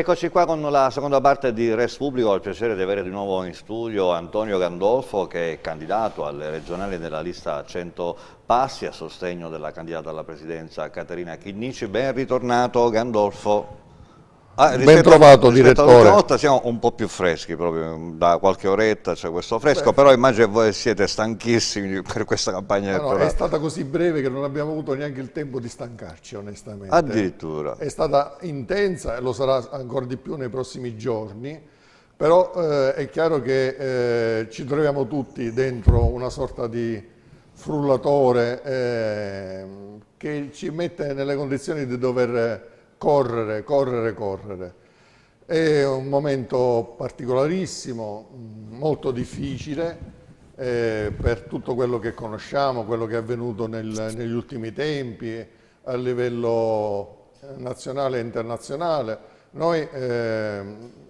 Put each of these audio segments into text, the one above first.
Eccoci qua con la seconda parte di Res Pubblico, ho il piacere di avere di nuovo in studio Antonio Gandolfo che è candidato alle regionali della lista 100 Passi a sostegno della candidata alla presidenza Caterina Chinnici. Ben ritornato Gandolfo. Ah, ben trovato a, direttore. volta siamo un po' più freschi proprio, da qualche oretta c'è questo fresco, Beh. però immagino che voi siete stanchissimi per questa campagna ah, no, no, è stata così breve che non abbiamo avuto neanche il tempo di stancarci onestamente. Addirittura. È stata intensa e lo sarà ancora di più nei prossimi giorni, però eh, è chiaro che eh, ci troviamo tutti dentro una sorta di frullatore eh, che ci mette nelle condizioni di dover correre, correre, correre. È un momento particolarissimo, molto difficile eh, per tutto quello che conosciamo, quello che è avvenuto nel, negli ultimi tempi a livello eh, nazionale e internazionale. Noi eh,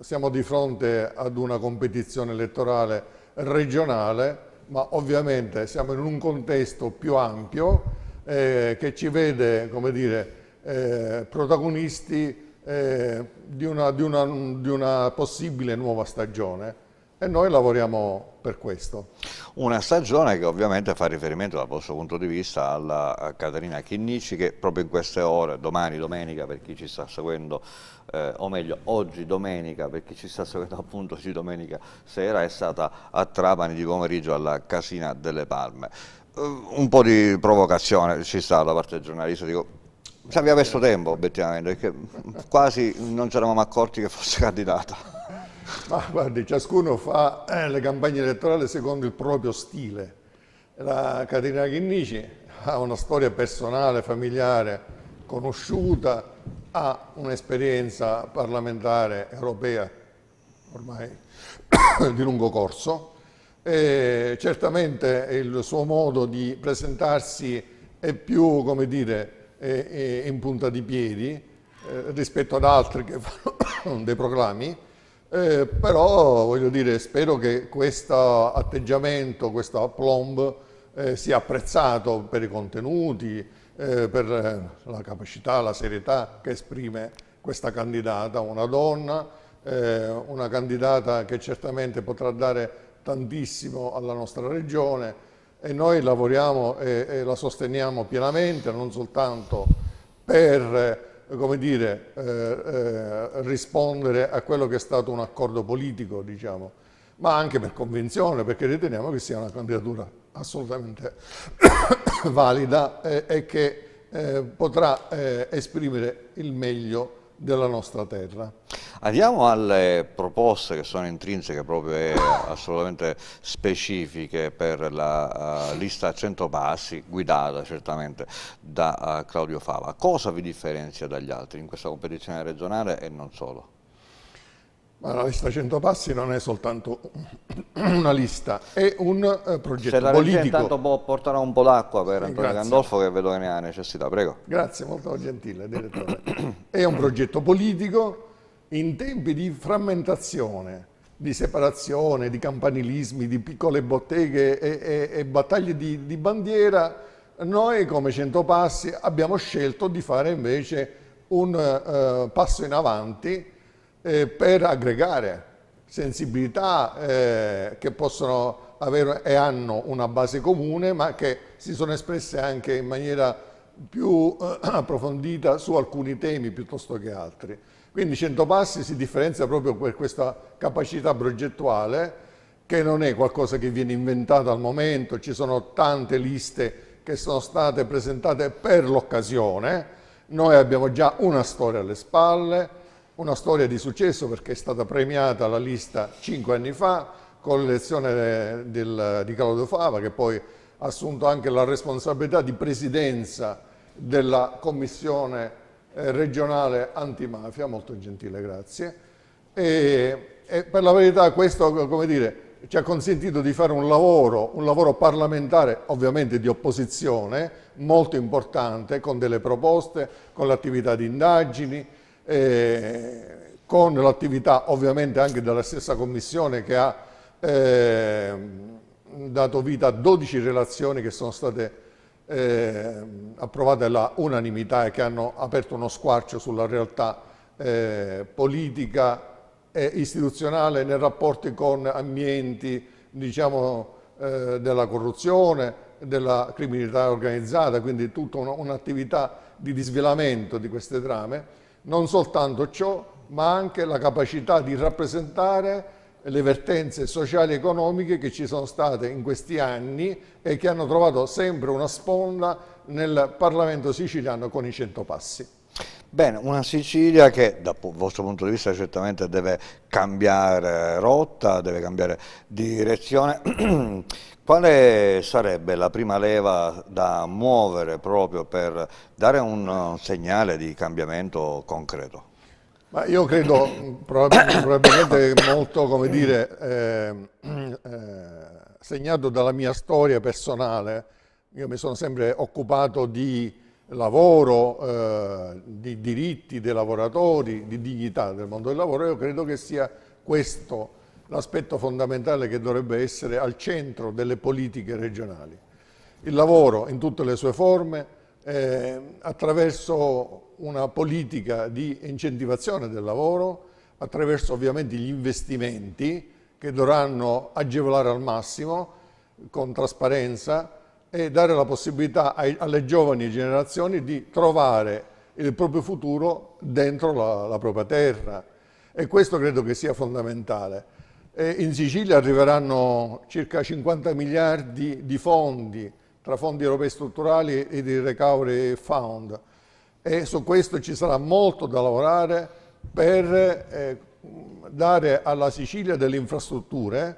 siamo di fronte ad una competizione elettorale regionale, ma ovviamente siamo in un contesto più ampio eh, che ci vede, come dire, eh, protagonisti eh, di, una, di, una, di una possibile nuova stagione e noi lavoriamo per questo. Una stagione che ovviamente fa riferimento dal vostro punto di vista alla Caterina Chinnici che proprio in queste ore, domani domenica per chi ci sta seguendo, eh, o meglio oggi domenica per chi ci sta seguendo appunto oggi domenica sera è stata a Trapani di pomeriggio alla Casina delle Palme. Eh, un po' di provocazione ci sta da parte del giornalista, dico ci aveva messo tempo obiettivamente, perché quasi non ci eravamo accorti che fosse candidata. Ma guardi, ciascuno fa eh, le campagne elettorali secondo il proprio stile. La Caterina Chinnici ha una storia personale, familiare, conosciuta, ha un'esperienza parlamentare europea ormai di lungo corso. E certamente il suo modo di presentarsi è più, come dire, eh, in punta di piedi eh, rispetto ad altri che fanno dei proclami, eh, però voglio dire, spero che questo atteggiamento, questo plomb eh, sia apprezzato per i contenuti, eh, per eh, la capacità, la serietà che esprime questa candidata, una donna, eh, una candidata che certamente potrà dare tantissimo alla nostra regione, e noi lavoriamo e, e la sosteniamo pienamente, non soltanto per eh, come dire, eh, eh, rispondere a quello che è stato un accordo politico, diciamo, ma anche per convinzione, perché riteniamo che sia una candidatura assolutamente valida eh, e che eh, potrà eh, esprimere il meglio della nostra terra. Andiamo alle proposte che sono intrinseche proprio eh, assolutamente specifiche per la uh, lista 100 passi, guidata certamente da uh, Claudio Fava. Cosa vi differenzia dagli altri in questa competizione regionale e non solo? Ma la lista 100 passi non è soltanto una lista, è un eh, progetto Se la politico. Se intanto può portare un po' d'acqua per Antonio Grazie. Gandolfo che vedo che ne ha necessità, prego. Grazie, molto gentile direttore. è un progetto politico in tempi di frammentazione, di separazione, di campanilismi, di piccole botteghe e, e, e battaglie di, di, bandiera, noi come Centopassi abbiamo scelto di fare invece un eh, passo in avanti eh, per aggregare sensibilità eh, che possono avere e hanno una base comune ma che si sono espresse anche in maniera più eh, approfondita su alcuni temi piuttosto che altri. Quindi 100 passi si differenzia proprio per questa capacità progettuale che non è qualcosa che viene inventato al momento, ci sono tante liste che sono state presentate per l'occasione, noi abbiamo già una storia alle spalle, una storia di successo perché è stata premiata la lista cinque anni fa con l'elezione di Claudio Fava che poi ha assunto anche la responsabilità di presidenza della commissione eh, regionale antimafia, molto gentile, grazie. E, e per la verità questo, come dire, ci ha consentito di fare un lavoro, un lavoro parlamentare ovviamente di opposizione, molto importante, con delle proposte, con l'attività di indagini, eh, con l'attività ovviamente anche della stessa commissione che ha eh, dato vita a 12 relazioni che sono state eh, approvate all'unanimità e che hanno aperto uno squarcio sulla realtà eh, politica e istituzionale nei rapporti con ambienti diciamo, eh, della corruzione, della criminalità organizzata, quindi tutta un'attività di disvelamento di queste trame. Non soltanto ciò, ma anche la capacità di rappresentare le vertenze sociali e economiche che ci sono state in questi anni e che hanno trovato sempre una sponda nel Parlamento siciliano con i cento passi. Bene, una Sicilia che dal vostro punto di vista certamente deve cambiare rotta, deve cambiare direzione. Quale sarebbe la prima leva da muovere proprio per dare un segnale di cambiamento concreto? Ma io credo probabilmente molto, come dire, eh, eh, segnato dalla mia storia personale, io mi sono sempre occupato di lavoro, eh, di diritti dei lavoratori, di dignità del mondo del lavoro, io credo che sia questo l'aspetto fondamentale che dovrebbe essere al centro delle politiche regionali. Il lavoro in tutte le sue forme, eh, attraverso una politica di incentivazione del lavoro attraverso ovviamente gli investimenti che dovranno agevolare al massimo con trasparenza e dare la possibilità ai, alle giovani generazioni di trovare il proprio futuro dentro la, la propria terra e questo credo che sia fondamentale. E in Sicilia arriveranno circa 50 miliardi di fondi tra fondi europei strutturali e di recovery fund e su questo ci sarà molto da lavorare per eh, dare alla Sicilia delle infrastrutture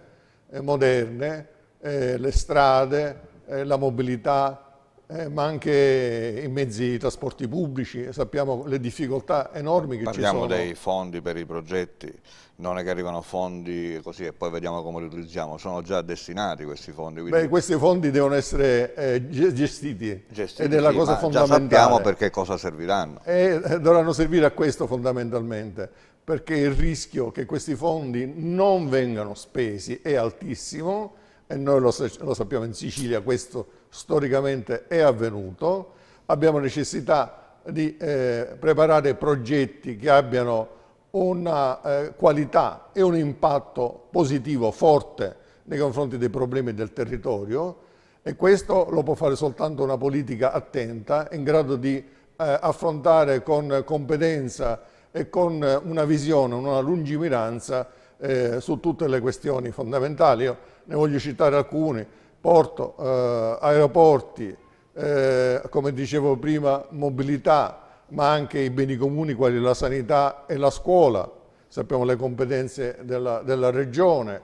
eh, moderne, eh, le strade, eh, la mobilità, eh, ma anche i mezzi di trasporti pubblici, sappiamo le difficoltà enormi che Parliamo ci sono. Parliamo dei fondi per i progetti, non è che arrivano fondi così e poi vediamo come li utilizziamo, sono già destinati questi fondi. Quindi... Beh, questi fondi devono essere eh, gestiti, gestiti, ed è la sì, cosa fondamentale. Già sappiamo perché cosa serviranno. E eh, dovranno servire a questo fondamentalmente, perché il rischio che questi fondi non vengano spesi è altissimo e noi lo, lo sappiamo in Sicilia questo storicamente è avvenuto, abbiamo necessità di eh, preparare progetti che abbiano una eh, qualità e un impatto positivo forte nei confronti dei problemi del territorio e questo lo può fare soltanto una politica attenta, in grado di eh, affrontare con competenza e con una visione, una lungimiranza eh, su tutte le questioni fondamentali. Io ne voglio citare alcune porto, eh, aeroporti, eh, come dicevo prima, mobilità, ma anche i beni comuni quali la sanità e la scuola, sappiamo le competenze della, della regione,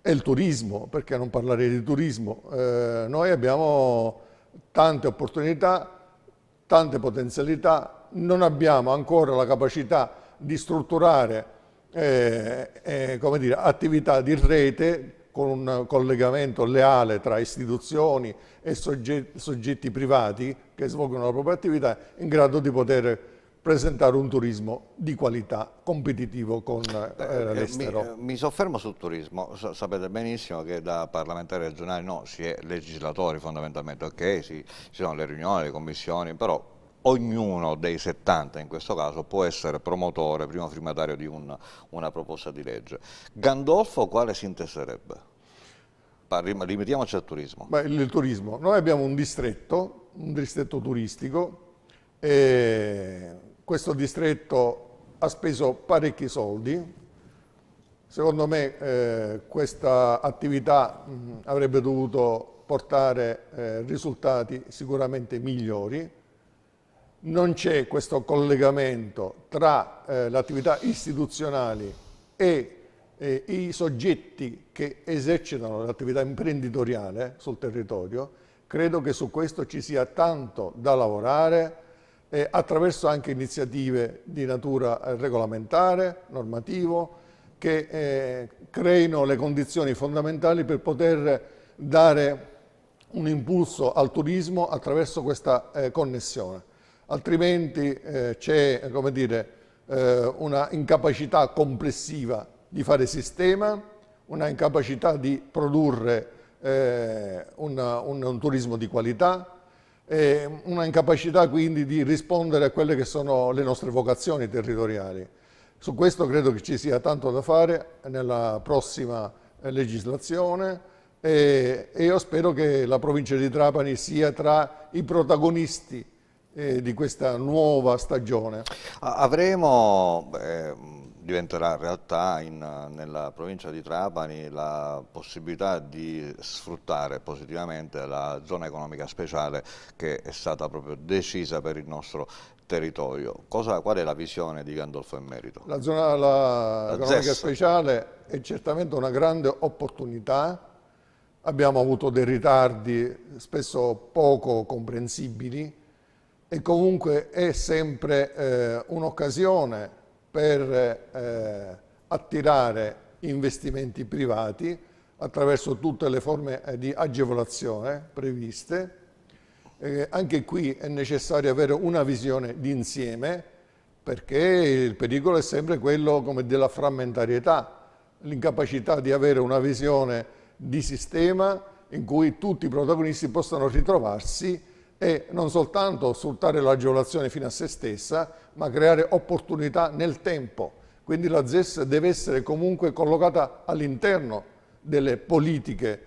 e il turismo, perché non parlare di turismo? Eh, noi abbiamo tante opportunità, tante potenzialità, non abbiamo ancora la capacità di strutturare eh, eh, dire, attività di rete con un collegamento leale tra istituzioni e soggetti, soggetti privati che svolgono la propria attività in grado di poter presentare un turismo di qualità competitivo con eh, eh l'estero. Mi, mi, soffermo sul turismo, S sapete benissimo che da parlamentare regionale no, si è legislatori fondamentalmente, ok, si, ci sono le riunioni, le commissioni, però ognuno dei 70 in questo caso può essere promotore, primo firmatario di un, una proposta di legge. Gandolfo quale si interesserebbe? Limitiamoci al turismo. Beh, il turismo. Noi abbiamo un distretto, un distretto turistico, e questo distretto ha speso parecchi soldi. Secondo me eh, questa attività mh, avrebbe dovuto portare eh, risultati sicuramente migliori non c'è questo collegamento tra eh, le attività istituzionali e eh, i soggetti che esercitano l'attività imprenditoriale sul territorio, credo che su questo ci sia tanto da lavorare eh, attraverso anche iniziative di natura eh, regolamentare, normativo, che eh, creino le condizioni fondamentali per poter dare un impulso al turismo attraverso questa eh, connessione altrimenti eh, c'è eh, eh, una incapacità complessiva di fare sistema, una incapacità di produrre eh, una, un, un, turismo di qualità, una incapacità quindi di rispondere a quelle che sono le nostre vocazioni territoriali. Su questo credo che ci sia tanto da fare nella prossima eh, legislazione e, e io spero che la provincia di Trapani sia tra i protagonisti eh, di questa nuova stagione? Avremo, eh, diventerà realtà in, nella provincia di Trapani, la possibilità di sfruttare positivamente la zona economica speciale che è stata proprio decisa per il nostro territorio. Cosa, qual è la visione di Gandolfo in merito? La zona la la economica ZES. speciale è certamente una grande opportunità abbiamo avuto dei ritardi spesso poco comprensibili e comunque è sempre eh, un'occasione per eh, attirare investimenti privati attraverso tutte le forme eh, di agevolazione previste. Eh, anche qui è necessario avere una visione d'insieme perché il pericolo è sempre quello della frammentarietà, l'incapacità di avere una visione di sistema in cui tutti i protagonisti possano ritrovarsi e non soltanto sfruttare l'agevolazione fino a se stessa, ma creare opportunità nel tempo. Quindi la ZES deve essere comunque collocata all'interno delle politiche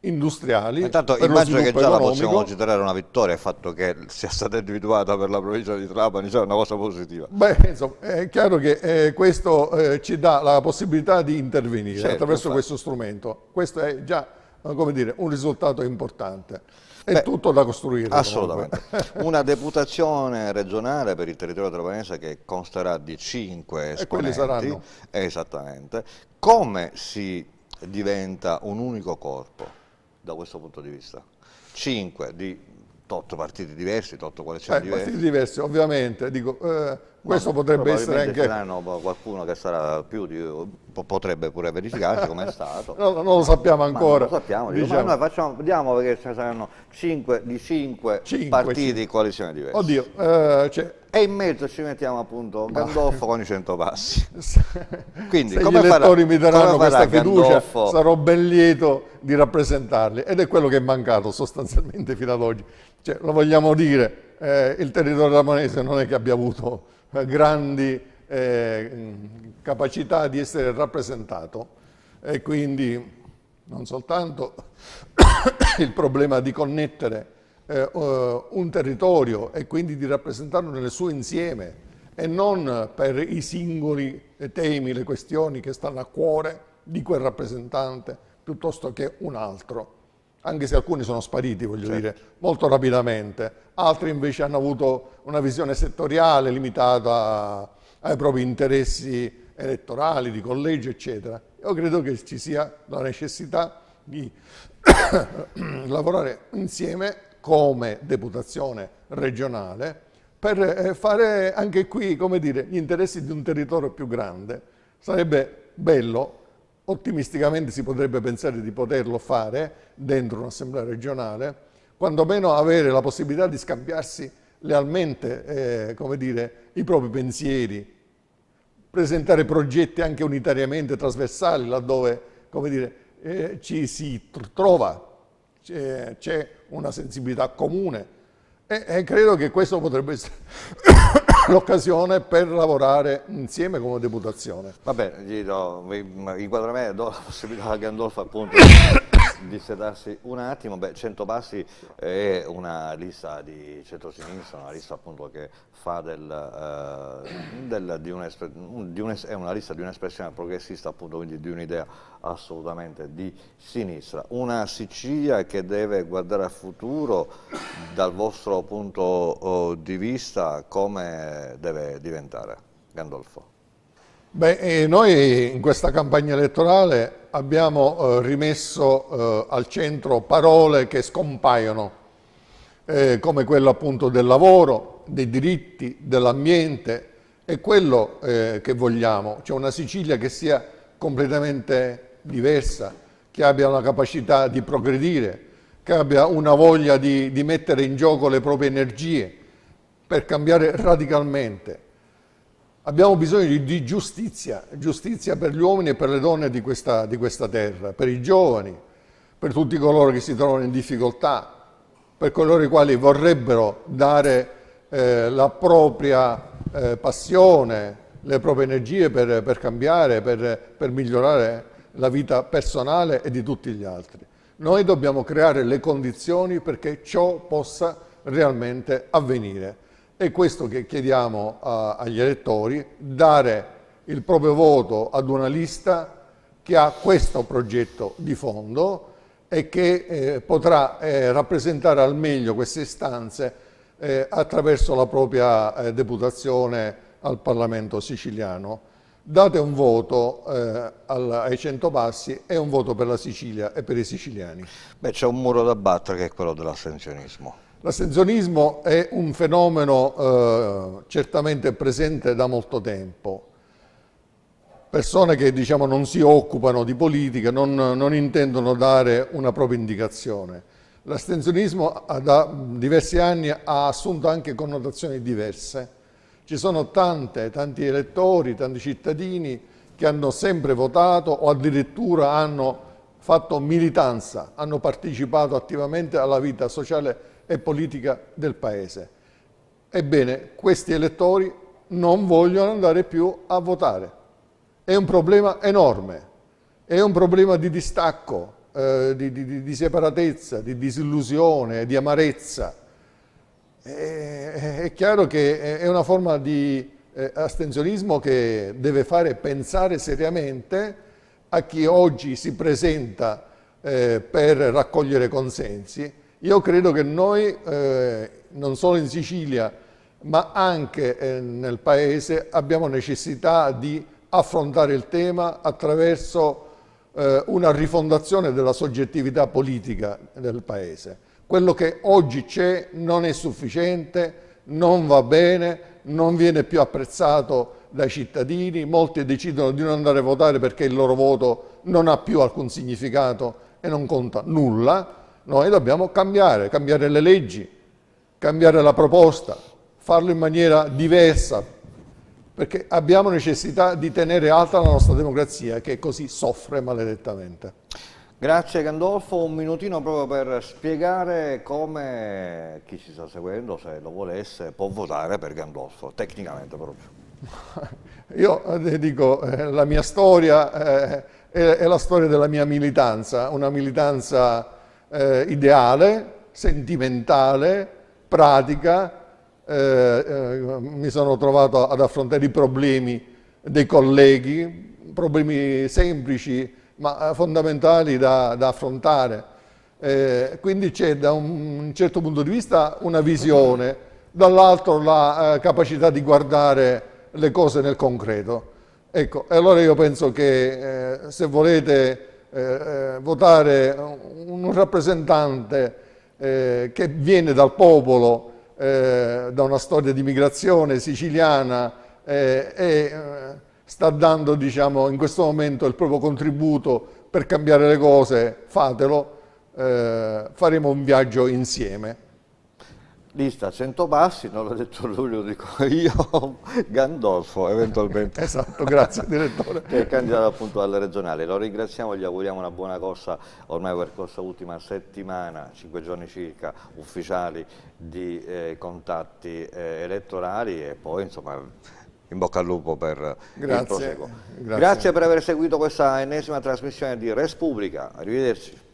industriali. Intanto immagino che già economico. la possiamo considerare una vittoria il fatto che sia stata individuata per la provincia di Trapani, cioè una cosa positiva. Beh, insomma, è chiaro che eh, questo eh, ci dà la possibilità di intervenire certo, attraverso infatti. questo strumento. Questo è già, eh, dire, un risultato importante. È Beh, tutto da costruire. Assolutamente. Una deputazione regionale per il territorio trapanese che consterà di 5 esponenti. E quelli saranno. Esattamente. Come si diventa un unico corpo da questo punto di vista? 5 di 8 partiti diversi, 8 coalizioni diverse. Eh, partiti diversi, ovviamente. Dico, eh, questo potrebbe essere anche... qualcuno che sarà più di... potrebbe pure verificarsi come è stato. no, non lo sappiamo ancora. Ma lo sappiamo, diciamo. dico, ma diciamo. noi facciamo, vediamo che ci saranno 5 di 5, 5 partiti in coalizione diversa Oddio, eh, cioè... E in mezzo ci mettiamo appunto Gandolfo ma... con i 100 passi. Quindi, Se come gli elettori farà, mi daranno questa fiducia, Gandolfo... sarò ben lieto di rappresentarli. Ed è quello che è mancato sostanzialmente fino ad oggi. Cioè, lo vogliamo dire, eh, il territorio ramonese non è che abbia avuto eh, grandi eh, capacità di essere rappresentato e quindi non soltanto il problema di connettere eh, eh, un territorio e quindi di rappresentarlo nel suo insieme e non per i singoli temi, le questioni che stanno a cuore di quel rappresentante piuttosto che un altro anche se alcuni sono spariti, voglio certo. dire, molto rapidamente, altri invece hanno avuto una visione settoriale limitata ai propri interessi elettorali, di collegio, eccetera. Io credo che ci sia la necessità di lavorare insieme come deputazione regionale per eh, fare anche qui, come dire, gli interessi di un territorio più grande. Sarebbe bello Ottimisticamente si potrebbe pensare di poterlo fare dentro un'assemblea regionale, quantomeno avere la possibilità di scambiarsi lealmente eh, dire, i propri pensieri, presentare progetti anche unitariamente trasversali laddove dire, eh, ci si trova, c'è una sensibilità comune e, e credo che questo potrebbe essere l'occasione per lavorare insieme come deputazione. Vabbè, Guido, inquadra me, do la possibilità a Gandolfo appunto di sedarsi un attimo, beh, 100 passi è una lista di centrosinistra, una lista appunto che fa del, eh, del, di un, di un, è una lista di un'espressione progressista appunto, quindi di un'idea assolutamente di sinistra. Una Sicilia che deve guardare al futuro dal vostro punto oh, di vista come deve diventare? Gandolfo. Beh, noi in questa campagna elettorale abbiamo eh, rimesso eh, al centro parole che scompaiono, eh, come quella appunto del lavoro, dei diritti, dell'ambiente, è quello eh, che vogliamo, cioè una Sicilia che sia completamente diversa, che abbia una capacità di progredire, che abbia una voglia di, di mettere in gioco le proprie energie per cambiare radicalmente Abbiamo bisogno di, di giustizia, giustizia per gli uomini e per le donne di questa, di questa terra, per i giovani, per tutti coloro che si trovano in difficoltà, per coloro i quali vorrebbero dare eh, la propria eh, passione, le proprie energie per, per cambiare, per, per, migliorare la vita personale e di tutti gli altri. Noi dobbiamo creare le condizioni perché ciò possa realmente avvenire. È questo che chiediamo a, agli elettori, dare il proprio voto ad una lista che ha questo progetto di fondo e che eh, potrà eh, rappresentare al meglio queste istanze eh, attraverso la propria eh, deputazione al Parlamento siciliano. Date un voto eh, al, ai cento passi e un voto per la Sicilia e per i siciliani. Beh, c'è un muro da battere che è quello dell'astensionismo. L'astensionismo è un fenomeno eh, certamente presente da molto tempo. Persone che diciamo, non si occupano di politica non, non intendono dare una propria indicazione. L'astensionismo eh, da diversi anni ha assunto anche connotazioni diverse. Ci sono tante, tanti elettori, tanti cittadini che hanno sempre votato o addirittura hanno fatto militanza, hanno partecipato attivamente alla vita sociale e politica del Paese. Ebbene, questi elettori non vogliono andare più a votare. È un problema enorme, è un problema di distacco, eh, di, di, di, separatezza, di disillusione, di amarezza. E, è chiaro che è una forma di eh, astensionismo che deve fare pensare seriamente a chi oggi si presenta eh, per raccogliere consensi io credo che noi, eh, non solo in Sicilia, ma anche eh, nel Paese, abbiamo necessità di affrontare il tema attraverso eh, una rifondazione della soggettività politica del Paese. Quello che oggi c'è non è sufficiente, non va bene, non viene più apprezzato dai cittadini, molti decidono di non andare a votare perché il loro voto non ha più alcun significato e non conta nulla noi dobbiamo cambiare, cambiare le leggi, cambiare la proposta, farlo in maniera diversa, perché abbiamo necessità di tenere alta la nostra democrazia che così soffre maledettamente. Grazie Gandolfo, un minutino proprio per spiegare come chi ci sta seguendo, se lo volesse, può votare per Gandolfo, tecnicamente proprio. Io eh, dico, eh, la mia storia eh, è la storia della mia militanza, una militanza eh, ideale, sentimentale, pratica. Eh, eh, mi sono trovato ad affrontare i problemi dei colleghi, problemi semplici ma eh, fondamentali da, da affrontare. Eh, quindi c'è da un certo punto di vista una visione, dall'altro la eh, capacità di guardare le cose nel concreto. Ecco, e allora io penso che eh, se volete eh, eh, votare un rappresentante eh, che viene dal popolo, eh, da una storia di migrazione siciliana eh, e eh, sta dando diciamo, in questo momento il proprio contributo per cambiare le cose, fatelo, faremo un viaggio insieme lista a cento passi, non l'ha detto lui, lo dico io, Gandolfo eventualmente. esatto, grazie direttore. che è candidato appunto alle regionali. Lo ringraziamo, gli auguriamo una buona corsa, ormai per corsa ultima settimana, cinque giorni circa, ufficiali di eh, contatti eh, elettorali e poi insomma in bocca al lupo per Grazie. il proseguo. Grazie. Grazie per aver seguito questa ennesima trasmissione di Res Pubblica. Arrivederci.